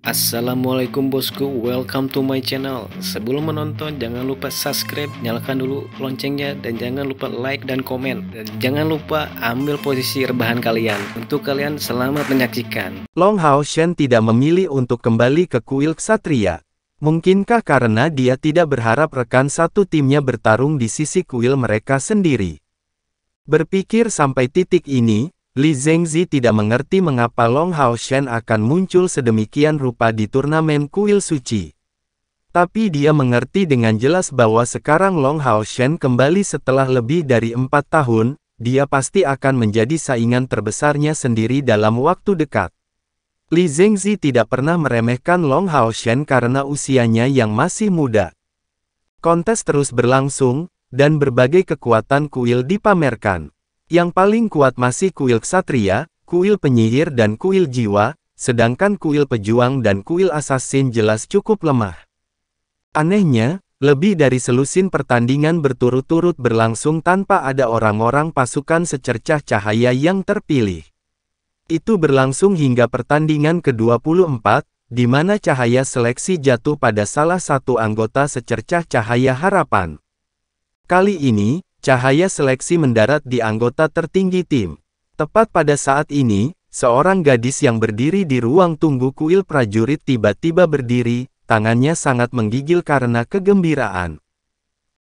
Assalamualaikum bosku, welcome to my channel Sebelum menonton jangan lupa subscribe, nyalakan dulu loncengnya Dan jangan lupa like dan komen Dan jangan lupa ambil posisi rebahan kalian Untuk kalian selamat menyaksikan Long Hao Shen tidak memilih untuk kembali ke kuil Ksatria Mungkinkah karena dia tidak berharap rekan satu timnya bertarung di sisi kuil mereka sendiri Berpikir sampai titik ini, Li Zhengzi tidak mengerti mengapa Long Hao Shen akan muncul sedemikian rupa di turnamen kuil suci. Tapi dia mengerti dengan jelas bahwa sekarang Long Hao Shen kembali setelah lebih dari empat tahun, dia pasti akan menjadi saingan terbesarnya sendiri dalam waktu dekat. Li Zhengzi tidak pernah meremehkan Long Hao Shen karena usianya yang masih muda. Kontes terus berlangsung, dan berbagai kekuatan kuil dipamerkan. Yang paling kuat masih kuil ksatria, kuil penyihir dan kuil jiwa, sedangkan kuil pejuang dan kuil asasin jelas cukup lemah. Anehnya, lebih dari selusin pertandingan berturut-turut berlangsung tanpa ada orang-orang pasukan secercah cahaya yang terpilih. Itu berlangsung hingga pertandingan ke-24, di mana cahaya seleksi jatuh pada salah satu anggota secercah cahaya harapan. Kali ini, Cahaya seleksi mendarat di anggota tertinggi tim. Tepat pada saat ini, seorang gadis yang berdiri di ruang tunggu kuil prajurit tiba-tiba berdiri, tangannya sangat menggigil karena kegembiraan.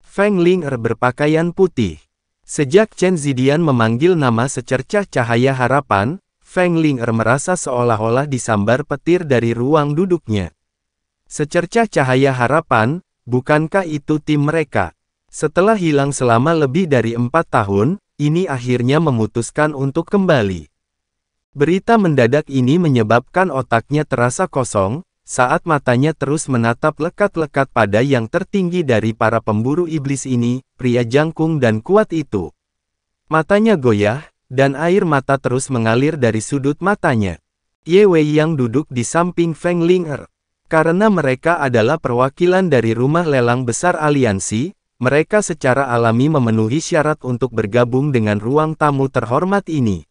Feng Ling Ling'er berpakaian putih. Sejak Chen Zidian memanggil nama secercah cahaya harapan, Feng Ling'er merasa seolah-olah disambar petir dari ruang duduknya. Secercah cahaya harapan, bukankah itu tim mereka? Setelah hilang selama lebih dari empat tahun, ini akhirnya memutuskan untuk kembali. Berita mendadak ini menyebabkan otaknya terasa kosong, saat matanya terus menatap lekat-lekat pada yang tertinggi dari para pemburu iblis ini, pria jangkung dan kuat itu. Matanya goyah, dan air mata terus mengalir dari sudut matanya. Ye Wei yang duduk di samping Feng Ling'er. Karena mereka adalah perwakilan dari rumah lelang besar aliansi, mereka secara alami memenuhi syarat untuk bergabung dengan ruang tamu terhormat ini.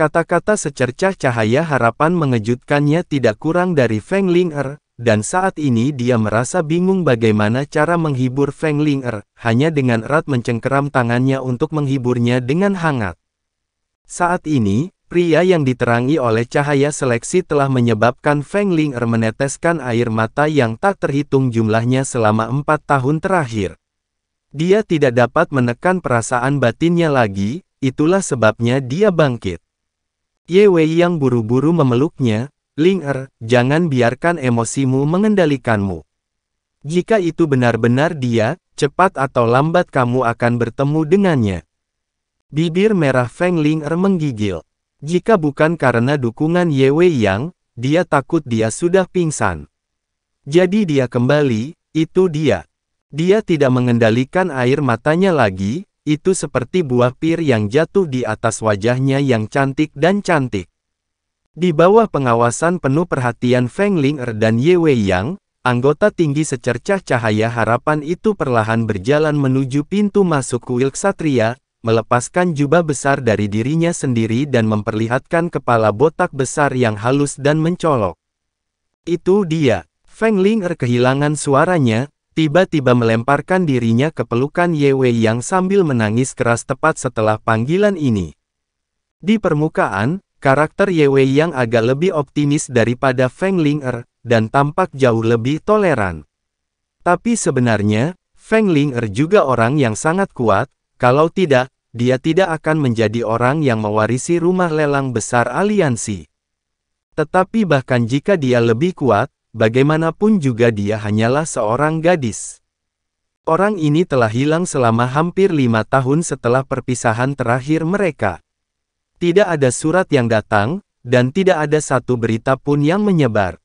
Kata-kata secercah cahaya harapan mengejutkannya tidak kurang dari Feng Ling'er, dan saat ini dia merasa bingung bagaimana cara menghibur Feng Ling'er, hanya dengan erat mencengkeram tangannya untuk menghiburnya dengan hangat. Saat ini, pria yang diterangi oleh cahaya seleksi telah menyebabkan Feng Ling'er meneteskan air mata yang tak terhitung jumlahnya selama empat tahun terakhir. Dia tidak dapat menekan perasaan batinnya lagi, itulah sebabnya dia bangkit. Ye Wei yang buru-buru memeluknya, Ling Er, jangan biarkan emosimu mengendalikanmu. Jika itu benar-benar dia, cepat atau lambat kamu akan bertemu dengannya. Bibir merah Feng Ling Er menggigil. Jika bukan karena dukungan Ye Wei Yang, dia takut dia sudah pingsan. Jadi dia kembali, itu dia. Dia tidak mengendalikan air matanya lagi, itu seperti buah pir yang jatuh di atas wajahnya yang cantik dan cantik. Di bawah pengawasan penuh perhatian Feng Ling'er dan Ye Wei Yang, anggota tinggi secercah cahaya harapan itu perlahan berjalan menuju pintu masuk kuil Ksatria, melepaskan jubah besar dari dirinya sendiri dan memperlihatkan kepala botak besar yang halus dan mencolok. Itu dia, Feng Ling'er kehilangan suaranya, tiba-tiba melemparkan dirinya ke pelukan Ye Wei yang sambil menangis keras tepat setelah panggilan ini. Di permukaan, karakter Ye Wei yang agak lebih optimis daripada Feng Ling dan tampak jauh lebih toleran. Tapi sebenarnya, Feng Ling juga orang yang sangat kuat, kalau tidak, dia tidak akan menjadi orang yang mewarisi rumah lelang besar aliansi. Tetapi bahkan jika dia lebih kuat, bagaimanapun juga dia hanyalah seorang gadis. Orang ini telah hilang selama hampir lima tahun setelah perpisahan terakhir mereka. Tidak ada surat yang datang, dan tidak ada satu berita pun yang menyebar.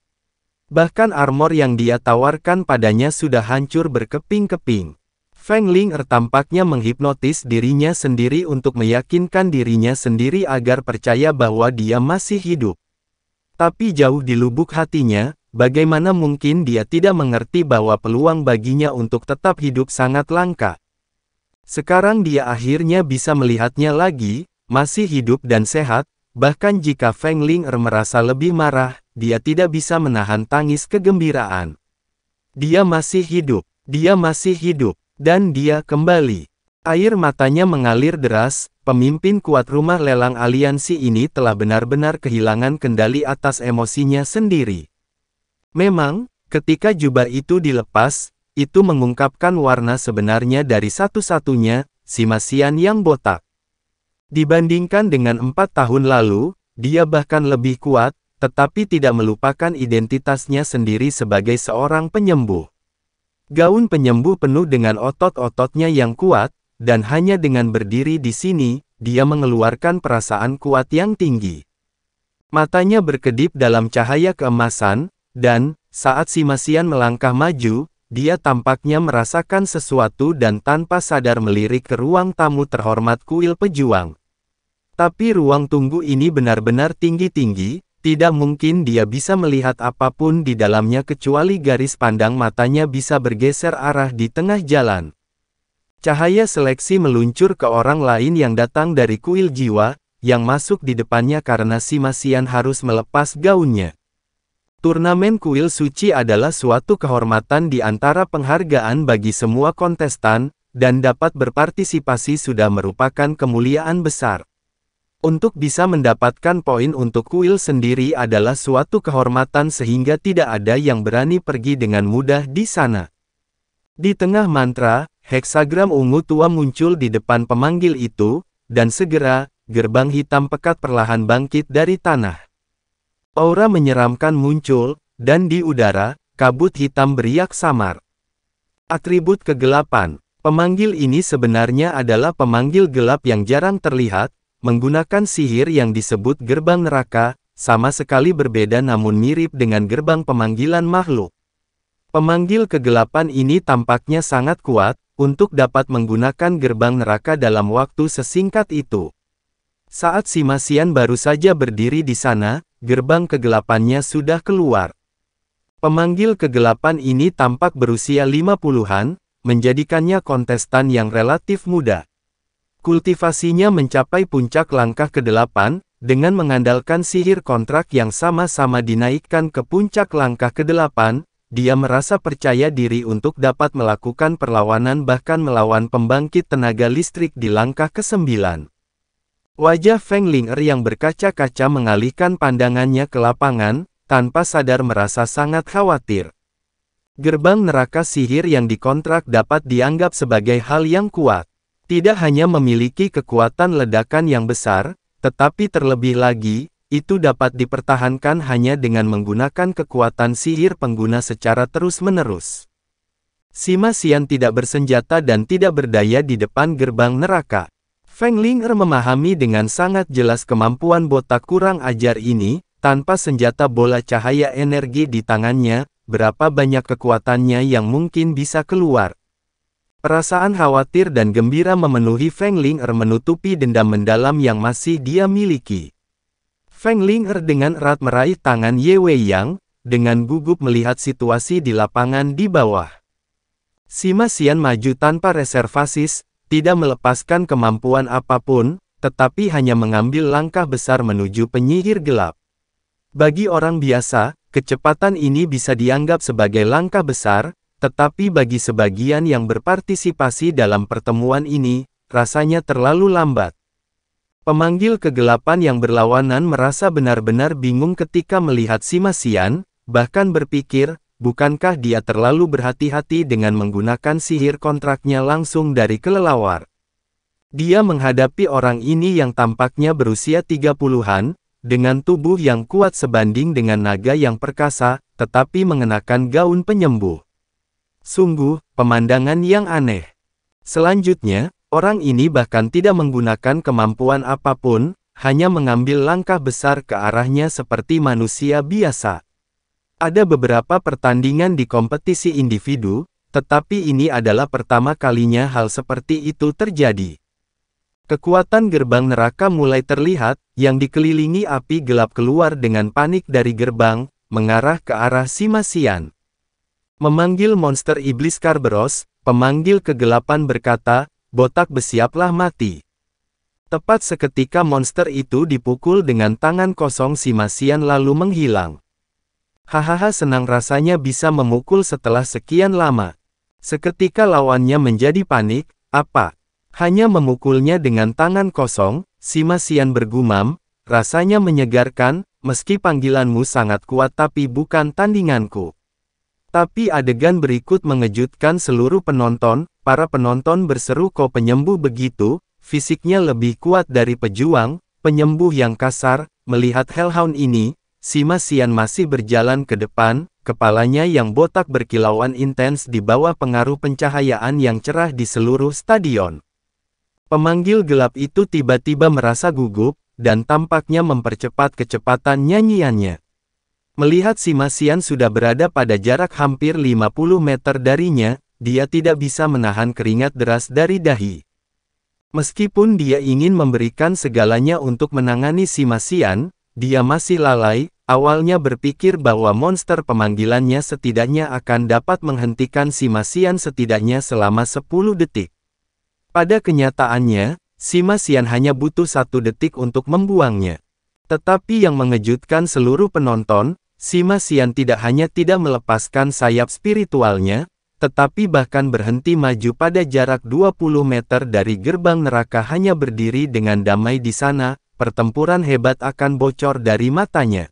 Bahkan armor yang dia tawarkan padanya sudah hancur berkeping-keping. Feng Ling er tampaknya menghipnotis dirinya sendiri untuk meyakinkan dirinya sendiri agar percaya bahwa dia masih hidup. Tapi jauh di lubuk hatinya, Bagaimana mungkin dia tidak mengerti bahwa peluang baginya untuk tetap hidup sangat langka? Sekarang dia akhirnya bisa melihatnya lagi, masih hidup dan sehat, bahkan jika Feng Ling er merasa lebih marah, dia tidak bisa menahan tangis kegembiraan. Dia masih hidup, dia masih hidup, dan dia kembali. Air matanya mengalir deras, pemimpin kuat rumah lelang aliansi ini telah benar-benar kehilangan kendali atas emosinya sendiri. Memang, ketika jubah itu dilepas, itu mengungkapkan warna sebenarnya dari satu-satunya, Simasian yang botak. Dibandingkan dengan empat tahun lalu, dia bahkan lebih kuat, tetapi tidak melupakan identitasnya sendiri sebagai seorang penyembuh. Gaun penyembuh penuh dengan otot-ototnya yang kuat, dan hanya dengan berdiri di sini, dia mengeluarkan perasaan kuat yang tinggi. Matanya berkedip dalam cahaya keemasan, dan, saat si Masian melangkah maju, dia tampaknya merasakan sesuatu dan tanpa sadar melirik ke ruang tamu terhormat kuil pejuang. Tapi ruang tunggu ini benar-benar tinggi-tinggi, tidak mungkin dia bisa melihat apapun di dalamnya kecuali garis pandang matanya bisa bergeser arah di tengah jalan. Cahaya seleksi meluncur ke orang lain yang datang dari kuil jiwa, yang masuk di depannya karena si Masian harus melepas gaunnya. Turnamen kuil suci adalah suatu kehormatan di antara penghargaan bagi semua kontestan, dan dapat berpartisipasi sudah merupakan kemuliaan besar. Untuk bisa mendapatkan poin untuk kuil sendiri adalah suatu kehormatan sehingga tidak ada yang berani pergi dengan mudah di sana. Di tengah mantra, heksagram ungu tua muncul di depan pemanggil itu, dan segera, gerbang hitam pekat perlahan bangkit dari tanah. Aura menyeramkan muncul, dan di udara, kabut hitam beriak samar. Atribut kegelapan, pemanggil ini sebenarnya adalah pemanggil gelap yang jarang terlihat, menggunakan sihir yang disebut gerbang neraka, sama sekali berbeda namun mirip dengan gerbang pemanggilan makhluk. Pemanggil kegelapan ini tampaknya sangat kuat, untuk dapat menggunakan gerbang neraka dalam waktu sesingkat itu. Saat si Masian baru saja berdiri di sana, gerbang kegelapannya sudah keluar. Pemanggil kegelapan ini tampak berusia 50-an, menjadikannya kontestan yang relatif muda. Kultivasinya mencapai puncak langkah ke-8, dengan mengandalkan sihir kontrak yang sama-sama dinaikkan ke puncak langkah ke-8, dia merasa percaya diri untuk dapat melakukan perlawanan bahkan melawan pembangkit tenaga listrik di langkah ke-9. Wajah Feng Ling'er yang berkaca-kaca mengalihkan pandangannya ke lapangan, tanpa sadar merasa sangat khawatir. Gerbang neraka sihir yang dikontrak dapat dianggap sebagai hal yang kuat. Tidak hanya memiliki kekuatan ledakan yang besar, tetapi terlebih lagi, itu dapat dipertahankan hanya dengan menggunakan kekuatan sihir pengguna secara terus-menerus. Sima Sian tidak bersenjata dan tidak berdaya di depan gerbang neraka. Feng Ling'er memahami dengan sangat jelas kemampuan botak kurang ajar ini, tanpa senjata bola cahaya energi di tangannya, berapa banyak kekuatannya yang mungkin bisa keluar. Perasaan khawatir dan gembira memenuhi Feng Ling'er menutupi dendam mendalam yang masih dia miliki. Feng Ling'er dengan erat meraih tangan Ye Wei Yang, dengan gugup melihat situasi di lapangan di bawah. Sima Xian maju tanpa reservasis, tidak melepaskan kemampuan apapun, tetapi hanya mengambil langkah besar menuju penyihir gelap. Bagi orang biasa, kecepatan ini bisa dianggap sebagai langkah besar, tetapi bagi sebagian yang berpartisipasi dalam pertemuan ini, rasanya terlalu lambat. Pemanggil kegelapan yang berlawanan merasa benar-benar bingung ketika melihat si Masian, bahkan berpikir, bukankah dia terlalu berhati-hati dengan menggunakan sihir kontraknya langsung dari kelelawar? Dia menghadapi orang ini yang tampaknya berusia 30-an, dengan tubuh yang kuat sebanding dengan naga yang perkasa, tetapi mengenakan gaun penyembuh. Sungguh, pemandangan yang aneh. Selanjutnya, orang ini bahkan tidak menggunakan kemampuan apapun, hanya mengambil langkah besar ke arahnya seperti manusia biasa. Ada beberapa pertandingan di kompetisi individu, tetapi ini adalah pertama kalinya hal seperti itu terjadi. Kekuatan gerbang neraka mulai terlihat, yang dikelilingi api gelap keluar dengan panik dari gerbang, mengarah ke arah Simasian. Memanggil monster iblis Karberos, pemanggil kegelapan berkata, botak bersiaplah mati. Tepat seketika monster itu dipukul dengan tangan kosong Simasian lalu menghilang. Hahaha senang rasanya bisa memukul setelah sekian lama. Seketika lawannya menjadi panik, apa? Hanya memukulnya dengan tangan kosong, si Masian bergumam, rasanya menyegarkan, meski panggilanmu sangat kuat tapi bukan tandinganku. Tapi adegan berikut mengejutkan seluruh penonton, para penonton berseru kau penyembuh begitu, fisiknya lebih kuat dari pejuang, penyembuh yang kasar, melihat Hellhound ini, Sima Xian masih berjalan ke depan, kepalanya yang botak berkilauan intens di bawah pengaruh pencahayaan yang cerah di seluruh stadion. Pemanggil gelap itu tiba-tiba merasa gugup, dan tampaknya mempercepat kecepatan nyanyiannya. Melihat Sima Xian sudah berada pada jarak hampir 50 meter darinya, dia tidak bisa menahan keringat deras dari dahi. Meskipun dia ingin memberikan segalanya untuk menangani Sima Xian, dia masih lalai, Awalnya berpikir bahwa monster pemanggilannya setidaknya akan dapat menghentikan si Masian setidaknya selama 10 detik. Pada kenyataannya, si Masian hanya butuh satu detik untuk membuangnya. Tetapi yang mengejutkan seluruh penonton, si Masian tidak hanya tidak melepaskan sayap spiritualnya, tetapi bahkan berhenti maju pada jarak 20 meter dari gerbang neraka hanya berdiri dengan damai di sana, pertempuran hebat akan bocor dari matanya.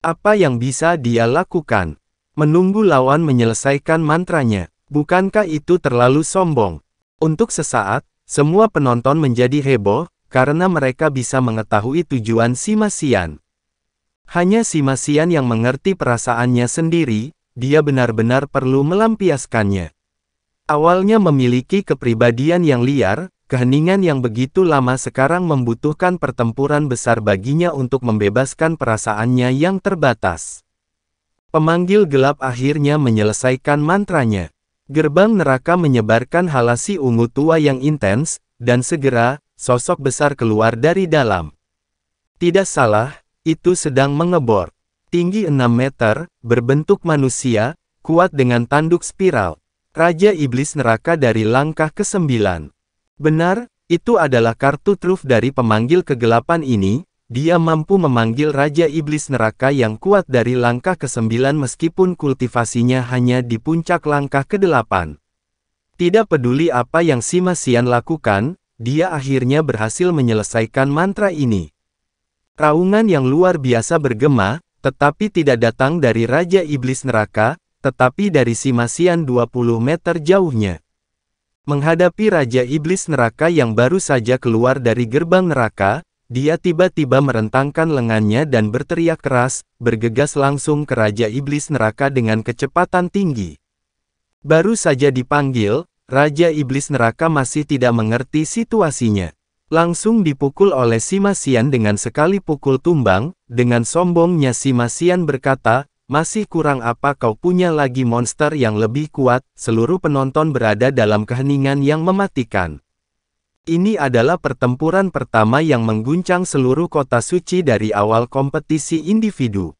Apa yang bisa dia lakukan? Menunggu lawan menyelesaikan mantranya. Bukankah itu terlalu sombong? Untuk sesaat, semua penonton menjadi heboh, karena mereka bisa mengetahui tujuan Simasian. Hanya Simasian yang mengerti perasaannya sendiri, dia benar-benar perlu melampiaskannya. Awalnya memiliki kepribadian yang liar, Keheningan yang begitu lama sekarang membutuhkan pertempuran besar baginya untuk membebaskan perasaannya yang terbatas. Pemanggil gelap akhirnya menyelesaikan mantranya. Gerbang neraka menyebarkan halasi ungu tua yang intens, dan segera, sosok besar keluar dari dalam. Tidak salah, itu sedang mengebor. Tinggi 6 meter, berbentuk manusia, kuat dengan tanduk spiral. Raja Iblis Neraka dari langkah ke-9. Benar, itu adalah kartu truf dari pemanggil kegelapan ini, dia mampu memanggil Raja Iblis Neraka yang kuat dari langkah ke-9 meskipun kultivasinya hanya di puncak langkah ke-8. Tidak peduli apa yang Sima Xian lakukan, dia akhirnya berhasil menyelesaikan mantra ini. Raungan yang luar biasa bergema, tetapi tidak datang dari Raja Iblis Neraka, tetapi dari Sima Xian 20 meter jauhnya. Menghadapi Raja Iblis neraka yang baru saja keluar dari gerbang neraka, dia tiba-tiba merentangkan lengannya dan berteriak keras, bergegas langsung ke Raja Iblis neraka dengan kecepatan tinggi. Baru saja dipanggil, Raja Iblis neraka masih tidak mengerti situasinya. Langsung dipukul oleh Simasian dengan sekali pukul tumbang, dengan sombongnya Simasian berkata, masih kurang apa kau punya lagi monster yang lebih kuat, seluruh penonton berada dalam keheningan yang mematikan. Ini adalah pertempuran pertama yang mengguncang seluruh kota suci dari awal kompetisi individu.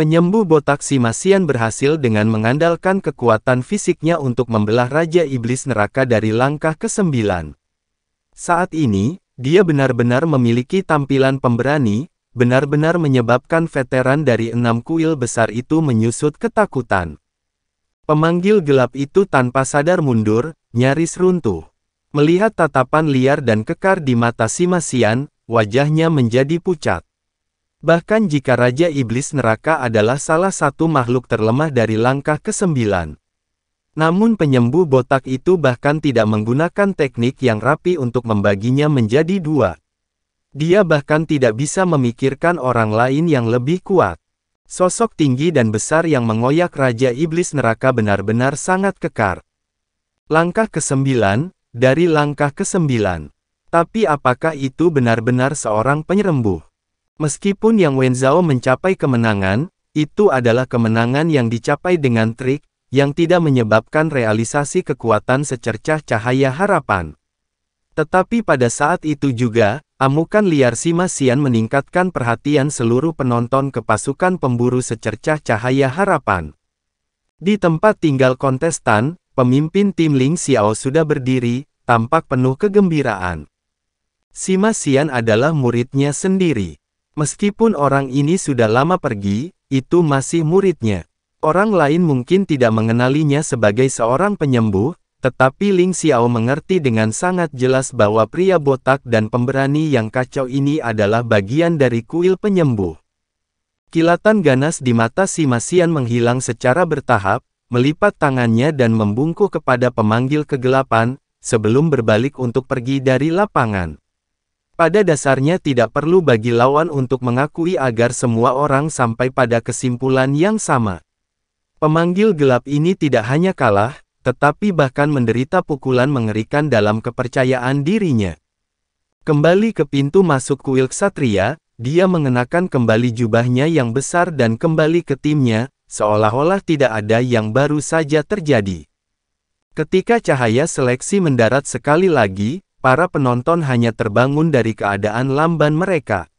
Penyembuh botak Simasian berhasil dengan mengandalkan kekuatan fisiknya untuk membelah Raja Iblis Neraka dari langkah ke-9. Saat ini, dia benar-benar memiliki tampilan pemberani, benar-benar menyebabkan veteran dari enam kuil besar itu menyusut ketakutan. Pemanggil gelap itu tanpa sadar mundur, nyaris runtuh. Melihat tatapan liar dan kekar di mata Simasian, wajahnya menjadi pucat. Bahkan jika Raja Iblis Neraka adalah salah satu makhluk terlemah dari langkah ke-9. Namun penyembuh botak itu bahkan tidak menggunakan teknik yang rapi untuk membaginya menjadi dua. Dia bahkan tidak bisa memikirkan orang lain yang lebih kuat. Sosok tinggi dan besar yang mengoyak Raja Iblis Neraka benar-benar sangat kekar. Langkah ke-9, dari langkah ke-9. Tapi apakah itu benar-benar seorang penyerembuh? Meskipun Yang Wenzhao mencapai kemenangan, itu adalah kemenangan yang dicapai dengan trik, yang tidak menyebabkan realisasi kekuatan secercah cahaya harapan. Tetapi pada saat itu juga, Amukan liar Sima Sian meningkatkan perhatian seluruh penonton ke pasukan pemburu secercah cahaya harapan. Di tempat tinggal kontestan, pemimpin tim Ling Xiao sudah berdiri, tampak penuh kegembiraan. Sima Sian adalah muridnya sendiri. Meskipun orang ini sudah lama pergi, itu masih muridnya. Orang lain mungkin tidak mengenalinya sebagai seorang penyembuh, tetapi Ling Xiao mengerti dengan sangat jelas bahwa pria botak dan pemberani yang kacau ini adalah bagian dari kuil penyembuh. Kilatan ganas di mata si Masian menghilang secara bertahap, melipat tangannya dan membungkuk kepada pemanggil kegelapan, sebelum berbalik untuk pergi dari lapangan. Pada dasarnya tidak perlu bagi lawan untuk mengakui agar semua orang sampai pada kesimpulan yang sama. Pemanggil gelap ini tidak hanya kalah, tetapi bahkan menderita pukulan mengerikan dalam kepercayaan dirinya. Kembali ke pintu masuk kuil Ksatria, dia mengenakan kembali jubahnya yang besar dan kembali ke timnya, seolah-olah tidak ada yang baru saja terjadi. Ketika cahaya seleksi mendarat sekali lagi, para penonton hanya terbangun dari keadaan lamban mereka.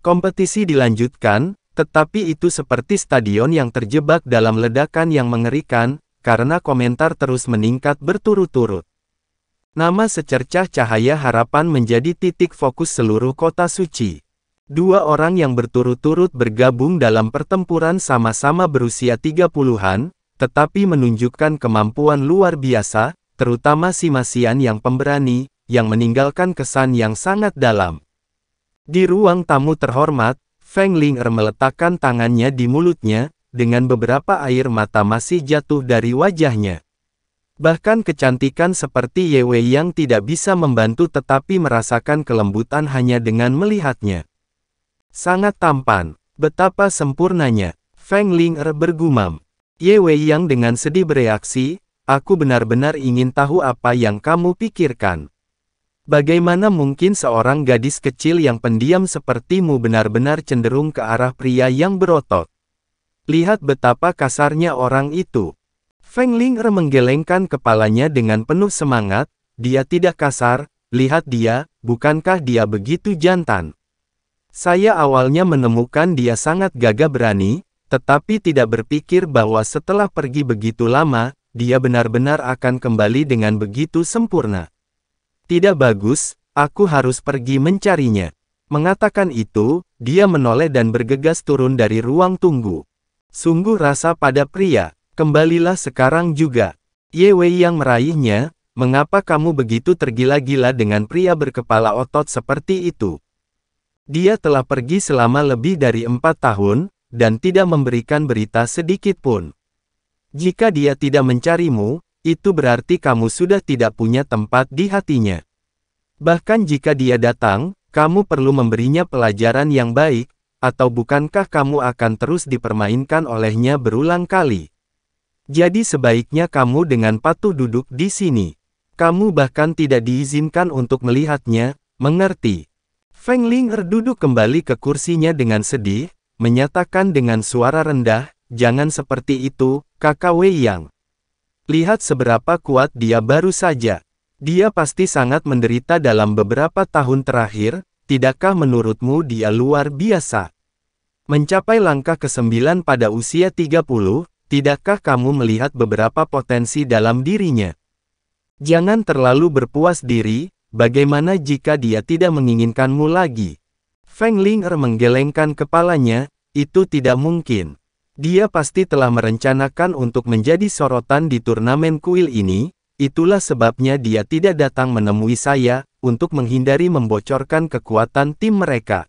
Kompetisi dilanjutkan, tetapi itu seperti stadion yang terjebak dalam ledakan yang mengerikan, karena komentar terus meningkat berturut-turut. Nama secercah cahaya harapan menjadi titik fokus seluruh kota suci. Dua orang yang berturut-turut bergabung dalam pertempuran sama-sama berusia 30-an, tetapi menunjukkan kemampuan luar biasa, terutama si Masian yang pemberani, yang meninggalkan kesan yang sangat dalam. Di ruang tamu terhormat, Feng Ling er meletakkan tangannya di mulutnya, dengan beberapa air mata masih jatuh dari wajahnya. Bahkan kecantikan seperti Ye Wei yang tidak bisa membantu tetapi merasakan kelembutan hanya dengan melihatnya. Sangat tampan, betapa sempurnanya, Feng Ling Er bergumam. Wei yang dengan sedih bereaksi, aku benar-benar ingin tahu apa yang kamu pikirkan. Bagaimana mungkin seorang gadis kecil yang pendiam sepertimu benar-benar cenderung ke arah pria yang berotot? Lihat betapa kasarnya orang itu. Feng Ling menggelengkan kepalanya dengan penuh semangat, dia tidak kasar, lihat dia, bukankah dia begitu jantan? Saya awalnya menemukan dia sangat gagah berani, tetapi tidak berpikir bahwa setelah pergi begitu lama, dia benar-benar akan kembali dengan begitu sempurna. Tidak bagus, aku harus pergi mencarinya. Mengatakan itu, dia menoleh dan bergegas turun dari ruang tunggu. Sungguh rasa pada pria, kembalilah sekarang juga. Ye Wei yang meraihnya, mengapa kamu begitu tergila-gila dengan pria berkepala otot seperti itu? Dia telah pergi selama lebih dari empat tahun, dan tidak memberikan berita sedikit pun. Jika dia tidak mencarimu, itu berarti kamu sudah tidak punya tempat di hatinya. Bahkan jika dia datang, kamu perlu memberinya pelajaran yang baik, atau bukankah kamu akan terus dipermainkan olehnya berulang kali? Jadi sebaiknya kamu dengan patuh duduk di sini. Kamu bahkan tidak diizinkan untuk melihatnya, mengerti. Feng Ling duduk kembali ke kursinya dengan sedih, menyatakan dengan suara rendah, jangan seperti itu, kakak Wei Yang. Lihat seberapa kuat dia baru saja. Dia pasti sangat menderita dalam beberapa tahun terakhir, Tidakkah menurutmu dia luar biasa? Mencapai langkah ke-9 pada usia 30, tidakkah kamu melihat beberapa potensi dalam dirinya? Jangan terlalu berpuas diri, bagaimana jika dia tidak menginginkanmu lagi? Feng Ling'er menggelengkan kepalanya, itu tidak mungkin. Dia pasti telah merencanakan untuk menjadi sorotan di turnamen kuil ini, Itulah sebabnya dia tidak datang menemui saya, untuk menghindari membocorkan kekuatan tim mereka.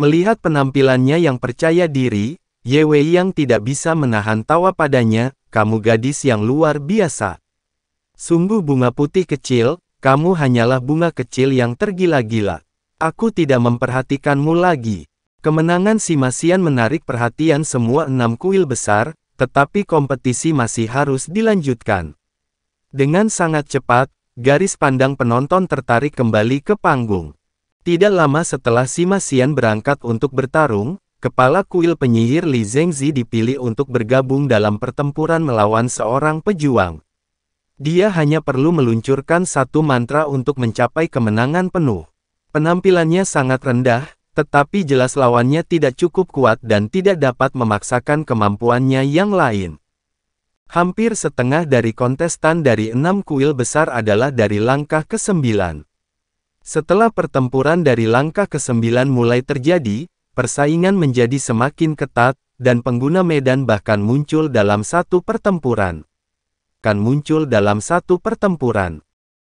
Melihat penampilannya yang percaya diri, Yewe yang tidak bisa menahan tawa padanya, kamu gadis yang luar biasa. Sungguh bunga putih kecil, kamu hanyalah bunga kecil yang tergila-gila. Aku tidak memperhatikanmu lagi. Kemenangan si Simasian menarik perhatian semua enam kuil besar, tetapi kompetisi masih harus dilanjutkan. Dengan sangat cepat, garis pandang penonton tertarik kembali ke panggung. Tidak lama setelah Sima Xian berangkat untuk bertarung, kepala kuil penyihir Li Zhengzi dipilih untuk bergabung dalam pertempuran melawan seorang pejuang. Dia hanya perlu meluncurkan satu mantra untuk mencapai kemenangan penuh. Penampilannya sangat rendah, tetapi jelas lawannya tidak cukup kuat dan tidak dapat memaksakan kemampuannya yang lain. Hampir setengah dari kontestan dari enam kuil besar adalah dari langkah ke-9. Setelah pertempuran dari langkah ke-9 mulai terjadi, persaingan menjadi semakin ketat, dan pengguna medan bahkan muncul dalam satu pertempuran. Kan muncul dalam satu pertempuran.